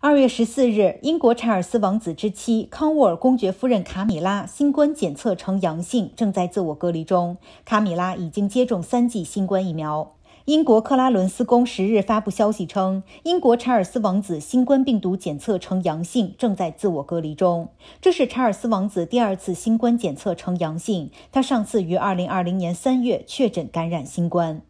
二月十四日，英国查尔斯王子之妻康沃尔公爵夫人卡米拉新冠检测呈阳性，正在自我隔离中。卡米拉已经接种三剂新冠疫苗。英国克拉伦斯宫十日发布消息称，英国查尔斯王子新冠病毒检测呈阳性，正在自我隔离中。这是查尔斯王子第二次新冠检测呈阳性，他上次于二零二零年三月确诊感染新冠。